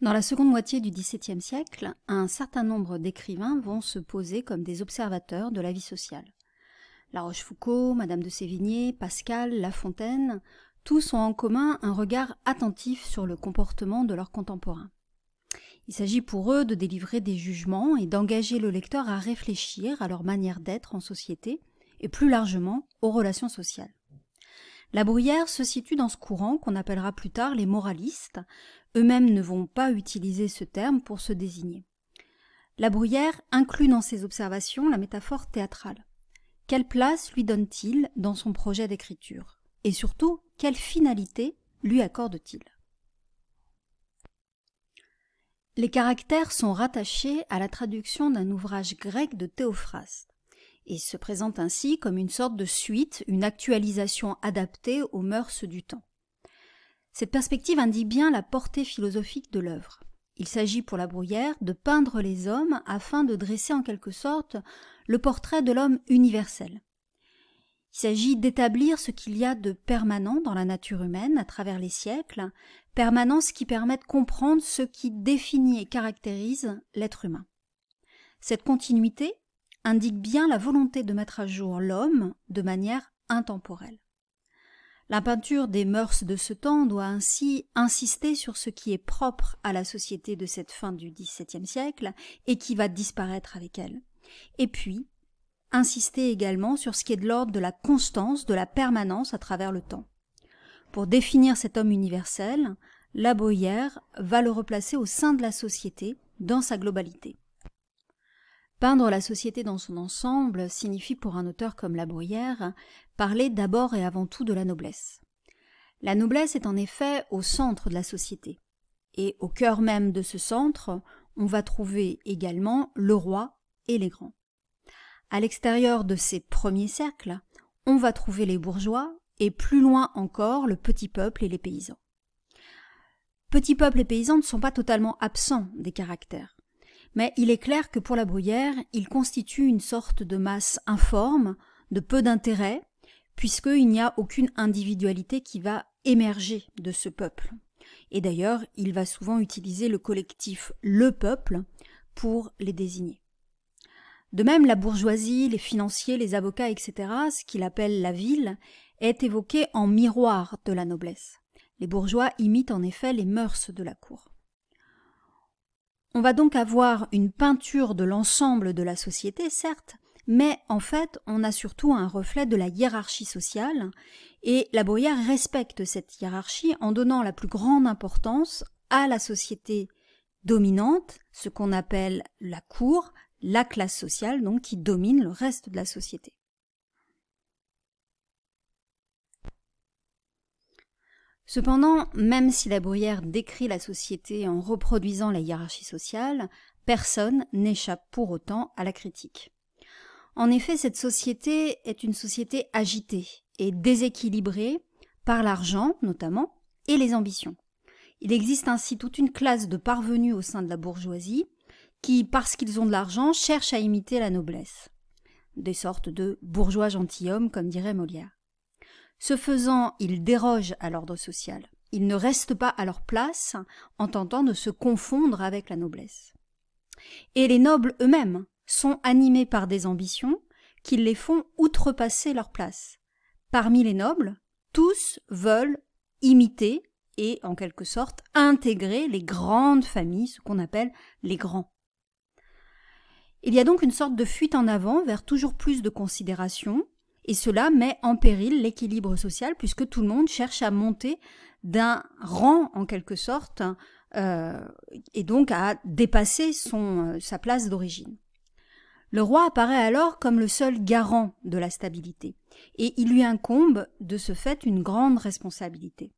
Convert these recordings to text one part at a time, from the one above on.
Dans la seconde moitié du XVIIe siècle, un certain nombre d'écrivains vont se poser comme des observateurs de la vie sociale. La Rochefoucauld, Madame de Sévigné, Pascal, La Fontaine, tous ont en commun un regard attentif sur le comportement de leurs contemporains. Il s'agit pour eux de délivrer des jugements et d'engager le lecteur à réfléchir à leur manière d'être en société et plus largement aux relations sociales. La bruyère se situe dans ce courant qu'on appellera plus tard les moralistes. Eux-mêmes ne vont pas utiliser ce terme pour se désigner. La bruyère inclut dans ses observations la métaphore théâtrale. Quelle place lui donne-t-il dans son projet d'écriture Et surtout, quelle finalité lui accorde-t-il Les caractères sont rattachés à la traduction d'un ouvrage grec de Théophraste et se présente ainsi comme une sorte de suite, une actualisation adaptée aux mœurs du temps. Cette perspective indique bien la portée philosophique de l'œuvre. Il s'agit pour la Bruyère de peindre les hommes afin de dresser en quelque sorte le portrait de l'homme universel. Il s'agit d'établir ce qu'il y a de permanent dans la nature humaine à travers les siècles, permanence qui permet de comprendre ce qui définit et caractérise l'être humain. Cette continuité, indique bien la volonté de mettre à jour l'homme de manière intemporelle. La peinture des mœurs de ce temps doit ainsi insister sur ce qui est propre à la société de cette fin du XVIIe siècle et qui va disparaître avec elle. Et puis, insister également sur ce qui est de l'ordre de la constance, de la permanence à travers le temps. Pour définir cet homme universel, la Boyère va le replacer au sein de la société dans sa globalité. Peindre la société dans son ensemble signifie pour un auteur comme La parler d'abord et avant tout de la noblesse. La noblesse est en effet au centre de la société. Et au cœur même de ce centre, on va trouver également le roi et les grands. À l'extérieur de ces premiers cercles, on va trouver les bourgeois et plus loin encore le petit peuple et les paysans. Petit peuple et paysans ne sont pas totalement absents des caractères mais il est clair que pour la bruyère, il constitue une sorte de masse informe, de peu d'intérêt, puisqu'il n'y a aucune individualité qui va émerger de ce peuple. Et d'ailleurs, il va souvent utiliser le collectif le peuple pour les désigner. De même, la bourgeoisie, les financiers, les avocats, etc., ce qu'il appelle la ville, est évoquée en miroir de la noblesse. Les bourgeois imitent en effet les mœurs de la cour. On va donc avoir une peinture de l'ensemble de la société, certes, mais en fait, on a surtout un reflet de la hiérarchie sociale, et la Boyère respecte cette hiérarchie en donnant la plus grande importance à la société dominante, ce qu'on appelle la cour, la classe sociale donc qui domine le reste de la société. Cependant, même si la bruyère décrit la société en reproduisant la hiérarchie sociale, personne n'échappe pour autant à la critique. En effet, cette société est une société agitée et déséquilibrée par l'argent notamment et les ambitions. Il existe ainsi toute une classe de parvenus au sein de la bourgeoisie qui, parce qu'ils ont de l'argent, cherchent à imiter la noblesse. Des sortes de bourgeois gentilshommes, comme dirait Molière. Ce faisant, ils dérogent à l'ordre social. Ils ne restent pas à leur place en tentant de se confondre avec la noblesse. Et les nobles eux-mêmes sont animés par des ambitions qui les font outrepasser leur place. Parmi les nobles, tous veulent imiter et, en quelque sorte, intégrer les grandes familles, ce qu'on appelle les grands. Il y a donc une sorte de fuite en avant vers toujours plus de considération, et cela met en péril l'équilibre social puisque tout le monde cherche à monter d'un rang en quelque sorte euh, et donc à dépasser son, euh, sa place d'origine. Le roi apparaît alors comme le seul garant de la stabilité et il lui incombe de ce fait une grande responsabilité.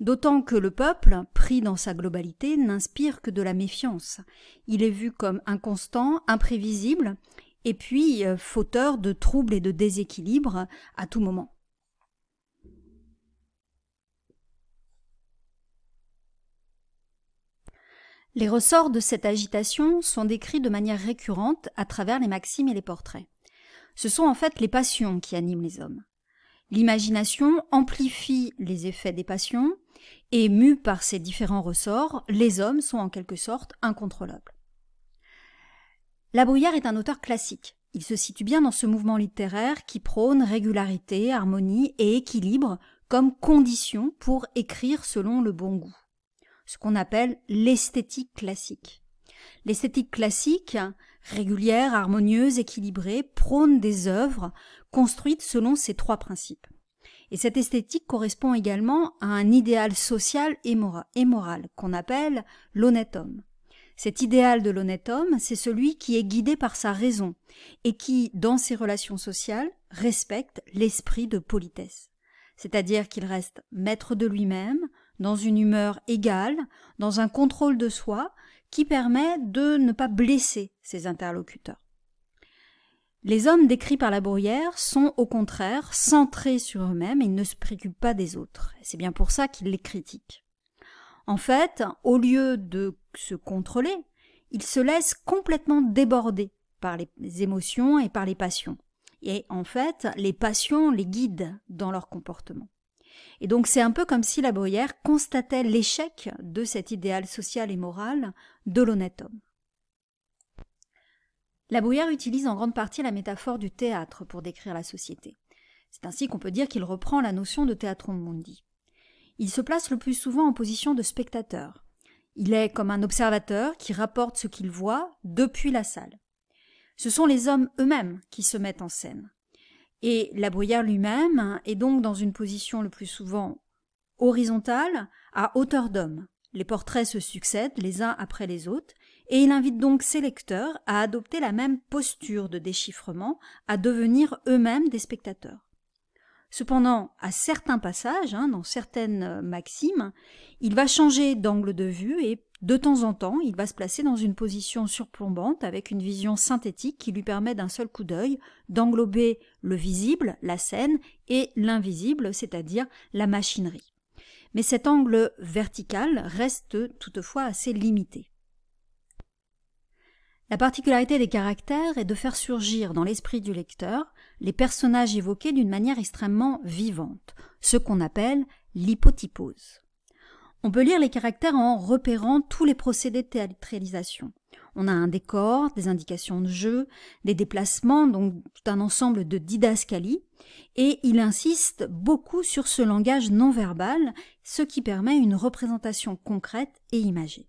D'autant que le peuple, pris dans sa globalité, n'inspire que de la méfiance. Il est vu comme inconstant, imprévisible, et puis euh, fauteur de troubles et de déséquilibres à tout moment. Les ressorts de cette agitation sont décrits de manière récurrente à travers les maximes et les portraits. Ce sont en fait les passions qui animent les hommes. L'imagination amplifie les effets des passions, et mus par ces différents ressorts, les hommes sont en quelque sorte incontrôlables. La Bruyère est un auteur classique. Il se situe bien dans ce mouvement littéraire qui prône régularité, harmonie et équilibre comme condition pour écrire selon le bon goût. Ce qu'on appelle l'esthétique classique. L'esthétique classique, régulière, harmonieuse, équilibrée, prône des œuvres construites selon ces trois principes. Et cette esthétique correspond également à un idéal social et moral qu'on appelle l'honnête homme. Cet idéal de l'honnête homme, c'est celui qui est guidé par sa raison et qui, dans ses relations sociales, respecte l'esprit de politesse. C'est-à-dire qu'il reste maître de lui-même, dans une humeur égale, dans un contrôle de soi qui permet de ne pas blesser ses interlocuteurs. Les hommes décrits par la bruyère sont au contraire centrés sur eux-mêmes et ne se préoccupent pas des autres. C'est bien pour ça qu'ils les critiquent. En fait, au lieu de se contrôler, il se laisse complètement déborder par les émotions et par les passions. Et en fait, les passions les guident dans leur comportement. Et donc c'est un peu comme si la bruyère constatait l'échec de cet idéal social et moral de l'honnête homme. La bruyère utilise en grande partie la métaphore du théâtre pour décrire la société. C'est ainsi qu'on peut dire qu'il reprend la notion de théâtre mundi il se place le plus souvent en position de spectateur. Il est comme un observateur qui rapporte ce qu'il voit depuis la salle. Ce sont les hommes eux-mêmes qui se mettent en scène. Et la bruyère lui-même est donc dans une position le plus souvent horizontale, à hauteur d'homme. Les portraits se succèdent les uns après les autres, et il invite donc ses lecteurs à adopter la même posture de déchiffrement, à devenir eux-mêmes des spectateurs. Cependant, à certains passages, hein, dans certaines euh, maximes, il va changer d'angle de vue et de temps en temps, il va se placer dans une position surplombante avec une vision synthétique qui lui permet d'un seul coup d'œil d'englober le visible, la scène, et l'invisible, c'est-à-dire la machinerie. Mais cet angle vertical reste toutefois assez limité. La particularité des caractères est de faire surgir dans l'esprit du lecteur les personnages évoqués d'une manière extrêmement vivante, ce qu'on appelle l'hypotypose. On peut lire les caractères en repérant tous les procédés de théâtralisation. On a un décor, des indications de jeu, des déplacements, donc tout un ensemble de didascalies, et il insiste beaucoup sur ce langage non verbal, ce qui permet une représentation concrète et imagée.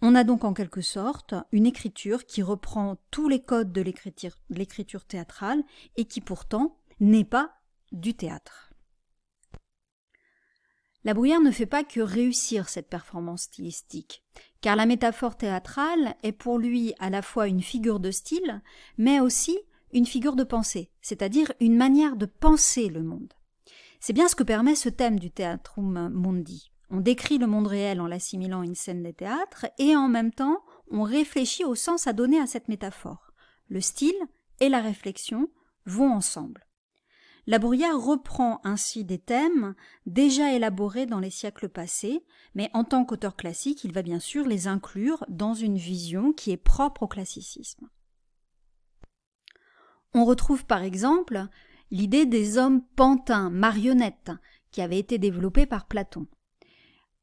On a donc en quelque sorte une écriture qui reprend tous les codes de l'écriture théâtrale et qui pourtant n'est pas du théâtre. La Bruyère ne fait pas que réussir cette performance stylistique, car la métaphore théâtrale est pour lui à la fois une figure de style, mais aussi une figure de pensée, c'est-à-dire une manière de penser le monde. C'est bien ce que permet ce thème du théâtrum Mundi. On décrit le monde réel en l'assimilant à une scène de théâtre et en même temps, on réfléchit au sens à donner à cette métaphore. Le style et la réflexion vont ensemble. La reprend ainsi des thèmes déjà élaborés dans les siècles passés, mais en tant qu'auteur classique, il va bien sûr les inclure dans une vision qui est propre au classicisme. On retrouve par exemple l'idée des hommes pantins, marionnettes, qui avait été développée par Platon.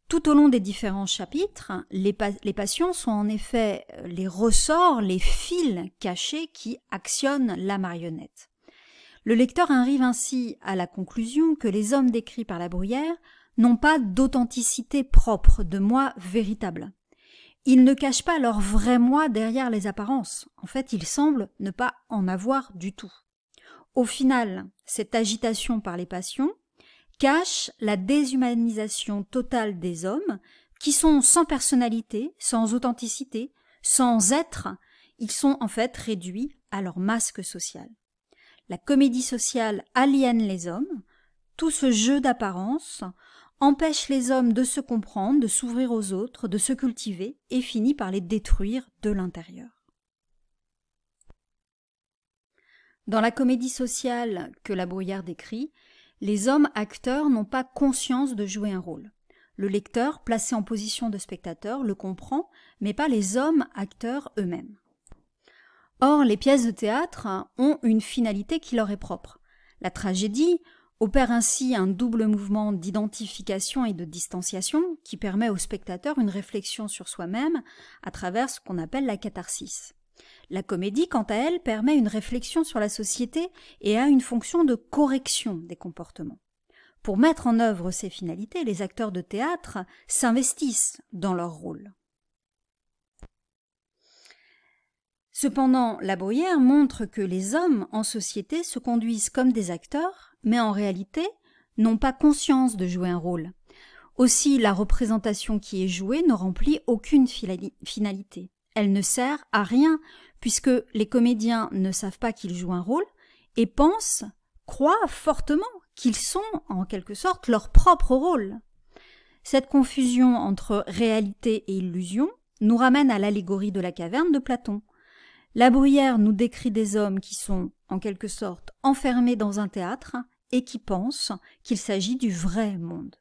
Tout au long des différents chapitres, les, passions sont en effet euh, les ressorts, les fils cachés qui actionnent la marionnette. Le lecteur arrive ainsi à la conclusion que les hommes décrits par la bruyère n'ont pas d'authenticité propre, de moi véritable. Ils ne cachent pas leur vrai moi derrière les apparences. En fait, ils semblent ne pas en avoir du tout. Au final, cette agitation par les passions, cache la déshumanisation totale des hommes qui sont sans personnalité, sans authenticité, sans être, ils sont en fait réduits à leur masque social. La comédie sociale aliène les hommes, tout ce jeu d'apparence empêche les hommes de se comprendre, de s'ouvrir aux autres, de se cultiver et finit par les détruire de l'intérieur. Dans la comédie sociale que la Brouillard décrit, les hommes acteurs n'ont pas conscience de jouer un rôle. Le lecteur, placé en position de spectateur, le comprend, mais pas les hommes acteurs eux-mêmes. Or, les pièces de théâtre ont une finalité qui leur est propre. La tragédie opère ainsi un double mouvement d'identification et de distanciation qui permet au spectateur une réflexion sur soi-même à travers ce qu'on appelle la catharsis. La comédie, quant à elle, permet une réflexion sur la société et a une fonction de correction des comportements. Pour mettre en œuvre ces finalités, les acteurs de théâtre s'investissent dans leur rôle. Cependant, la boyère montre que les hommes en société se conduisent comme des acteurs, mais en réalité n'ont pas conscience de jouer un rôle. Aussi, la représentation qui est jouée ne remplit aucune finalité elle ne sert à rien, puisque les comédiens ne savent pas qu'ils jouent un rôle et pensent, croient fortement qu'ils sont, en quelque sorte, leur propre rôle. Cette confusion entre réalité et illusion nous ramène à l'allégorie de la caverne de Platon. La bruyère nous décrit des hommes qui sont, en quelque sorte, enfermés dans un théâtre et qui pensent qu'il s'agit du vrai monde.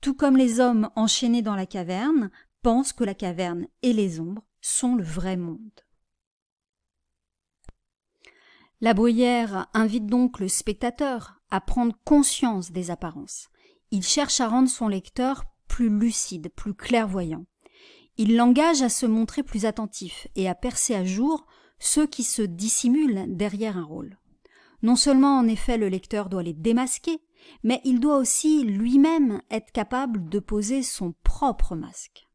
Tout comme les hommes enchaînés dans la caverne pensent que la caverne et les ombres sont le vrai monde. La Bruyère invite donc le spectateur à prendre conscience des apparences. Il cherche à rendre son lecteur plus lucide, plus clairvoyant. Il l'engage à se montrer plus attentif et à percer à jour ceux qui se dissimulent derrière un rôle. Non seulement en effet le lecteur doit les démasquer, mais il doit aussi lui-même être capable de poser son propre masque.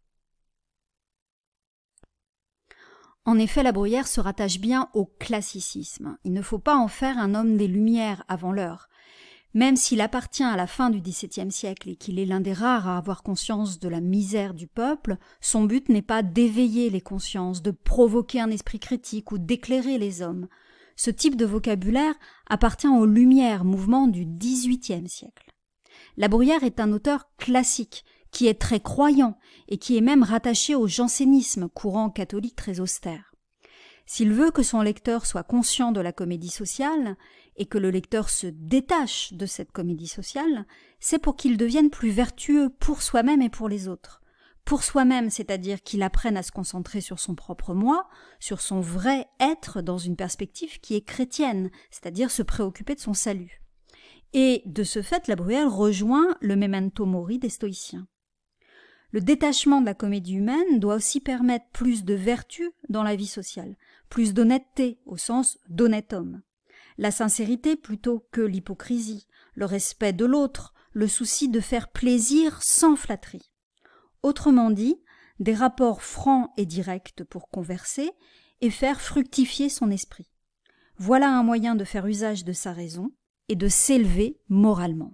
En effet, la bruyère se rattache bien au classicisme. Il ne faut pas en faire un homme des Lumières avant l'heure. Même s'il appartient à la fin du XVIIe siècle et qu'il est l'un des rares à avoir conscience de la misère du peuple, son but n'est pas d'éveiller les consciences, de provoquer un esprit critique ou d'éclairer les hommes. Ce type de vocabulaire appartient aux Lumières, mouvement du XVIIIe siècle. La Bruyère est un auteur classique qui est très croyant et qui est même rattaché au jansénisme, courant catholique très austère. S'il veut que son lecteur soit conscient de la comédie sociale et que le lecteur se détache de cette comédie sociale, c'est pour qu'il devienne plus vertueux pour soi-même et pour les autres. Pour soi-même, c'est-à-dire qu'il apprenne à se concentrer sur son propre moi, sur son vrai être dans une perspective qui est chrétienne, c'est-à-dire se préoccuper de son salut. Et de ce fait, la Bruelle rejoint le memento mori des stoïciens. Le détachement de la comédie humaine doit aussi permettre plus de vertu dans la vie sociale, plus d'honnêteté au sens d'honnête homme. La sincérité plutôt que l'hypocrisie, le respect de l'autre, le souci de faire plaisir sans flatterie. Autrement dit, des rapports francs et directs pour converser et faire fructifier son esprit. Voilà un moyen de faire usage de sa raison et de s'élever moralement.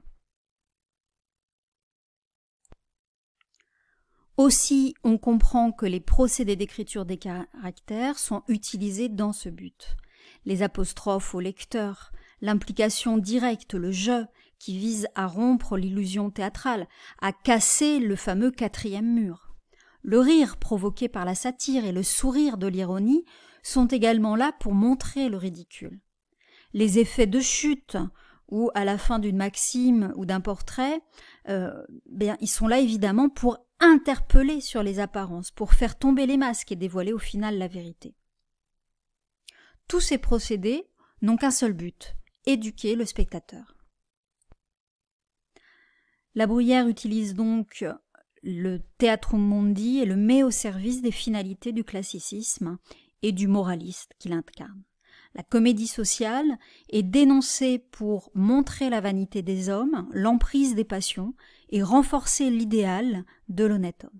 Aussi, on comprend que les procédés d'écriture des caractères sont utilisés dans ce but. Les apostrophes au lecteur, l'implication directe, le jeu, qui vise à rompre l'illusion théâtrale, à casser le fameux quatrième mur. Le rire provoqué par la satire et le sourire de l'ironie sont également là pour montrer le ridicule. Les effets de chute, ou à la fin d'une maxime ou d'un portrait, euh, bien, ils sont là évidemment pour interpeller sur les apparences pour faire tomber les masques et dévoiler au final la vérité. Tous ces procédés n'ont qu'un seul but, éduquer le spectateur. La Bruyère utilise donc le théâtre mondi et le met au service des finalités du classicisme et du moraliste qu'il incarne. La comédie sociale est dénoncée pour montrer la vanité des hommes, l'emprise des passions et renforcer l'idéal de l'honnête homme.